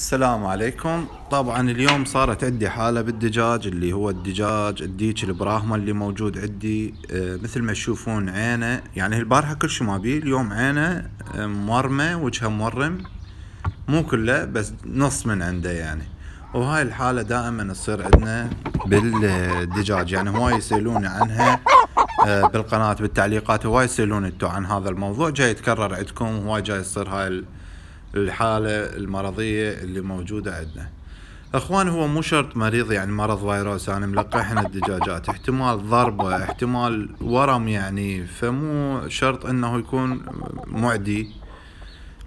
السلام عليكم طبعا اليوم صارت عندي حالة بالدجاج اللي هو الدجاج الديك البراهما اللي موجود عندي آه، مثل ما تشوفون عينه يعني البارحة كل شي ما بيه اليوم عينه آه، مورمه وجهه مورم مو كله بس نص من عنده يعني وهاي الحالة دائما تصير عندنا بالدجاج يعني هواي يسألوني عنها آه، بالقناة بالتعليقات هواي يسألوني انتو عن هذا الموضوع جاي يتكرر عندكم هواي جاي يصير هاي الحالة المرضيه اللي موجوده عندنا اخوان هو مو شرط مريض يعني مرض فيروس انا يعني ملقحنا الدجاجات احتمال ضربه احتمال ورم يعني فمو شرط انه يكون معدي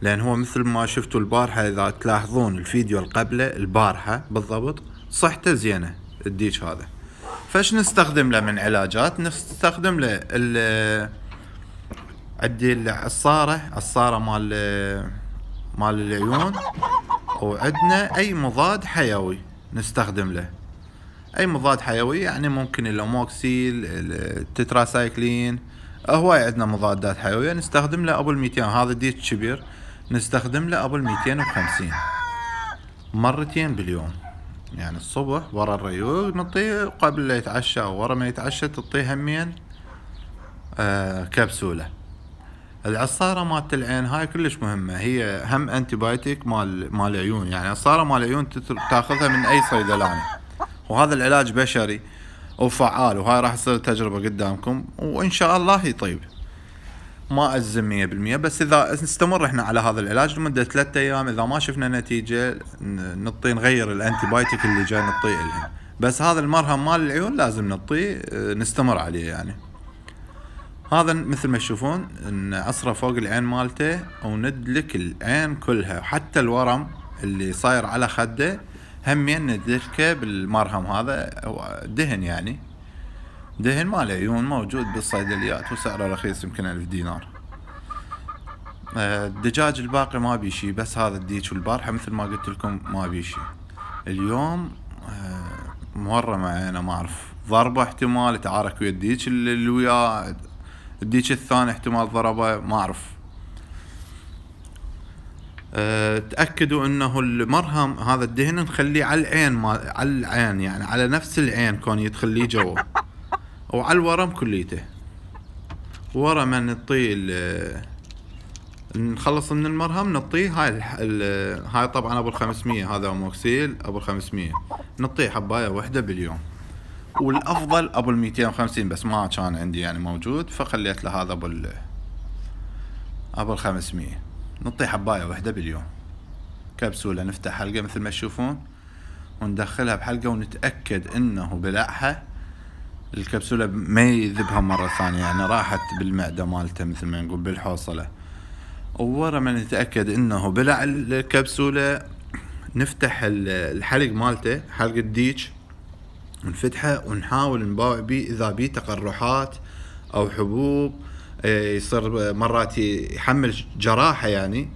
لان هو مثل ما شفتوا البارحه اذا تلاحظون الفيديو القبلة البارحه بالضبط صحته زينه الديش هذا فش نستخدم له من علاجات نستخدم له عدي العصاره عصاره مال مال العيون وعندنا اي مضاد حيوي نستخدم له اي مضاد حيوي يعني ممكن الاموكسيل التتراسايكلين هواي عندنا مضادات حيويه نستخدم له ابو 200 هذا ديت كبير نستخدم له ابو 250 مرتين باليوم يعني الصبح ورا الريوق نطيه قبل لا يتعشى ورا ما يتعشى تطيه همين آه كبسوله العصاره مالت العين هاي كلش مهمه هي هم انتي بايوتيك مال مال عيون يعني عصاره مال عيون تاخذها من اي صيدلاني وهذا العلاج بشري وفعال وهاي راح تصير تجربه قدامكم وان شاء الله يطيب ما ازم 100% بس اذا نستمر احنا على هذا العلاج لمده ثلاثة ايام اذا ما شفنا نتيجه نطي نغير الانتي بايوتيك اللي جاي نطيه بس هذا المرهم مال العيون لازم نطيه آه، نستمر عليه يعني هذا مثل ما تشوفون ان عصره فوق العين مالته وندلك العين كلها حتى الورم اللي صاير على خده همين ندلكه بالمرهم هذا دهن يعني دهن مال عيون موجود بالصيدليات وسعره رخيص يمكن ألف دينار آه، الدجاج الباقي ما بيشي بس هذا الديك والبارحة مثل ما قلت لكم ما بيشي اليوم آه، مورمة عينه ما اعرف ضربة احتمال تعارك ويا الديك اللي وياه الديك الثاني احتمال ضربه ما اعرف أه، تاكدوا انه المرهم هذا الدهن نخليه على العين ما على العين يعني على نفس العين كون يتخليه جوا وعلى الورم كليته ورا ما نطي نخلص من المرهم نطيه هاي هاي طبعا ابو ال 500 هذا موكسيل ابو ال 500 نطيه حبايه واحده باليوم والافضل ابو ال 250 بس ما كان عندي يعني موجود فخليت له هذا ابو ال ابو ال 500 نطي حبايه وحده باليوم كبسوله نفتح حلقه مثل ما تشوفون وندخلها بحلقه ونتاكد انه بلعها الكبسوله ما يذبها مره ثانيه يعني راحت بالمعده مالته مثل ما نقول بالحوصله وورا ما نتاكد انه بلع الكبسوله نفتح الحلق مالته حلق الديش نفتحه ونحاول نباوع بيه اذا بيه تقرحات او حبوب إيه، يصير مرات يحمل جراحه يعني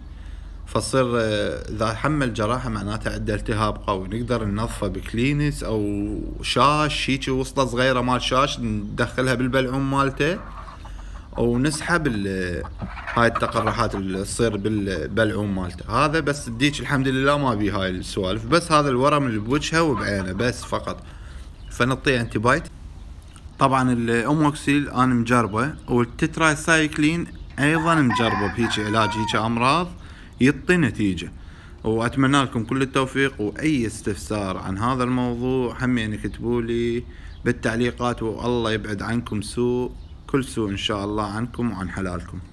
فتصير إيه، اذا حمل جراحه معناته عنده التهاب قوي نقدر ننظفه بكلينس او شاش هيك وصله صغيره مال شاش ندخلها بالبلعوم مالته ونسحب هاي التقرحات اللي تصير بالبلعوم مالته هذا بس الديك الحمد لله ما بيه هاي السوالف بس هذا الورم اللي بوجهه وبعينه بس فقط فنطيه انتي بايت طبعا الاموكسيل انا مجربه والتترا سايكلين ايضا مجربه بهيجي علاج هيجي امراض يعطي نتيجه واتمنى لكم كل التوفيق واي استفسار عن هذا الموضوع همي ان اكتبوا لي بالتعليقات والله يبعد عنكم سوء كل سوء ان شاء الله عنكم وعن حلالكم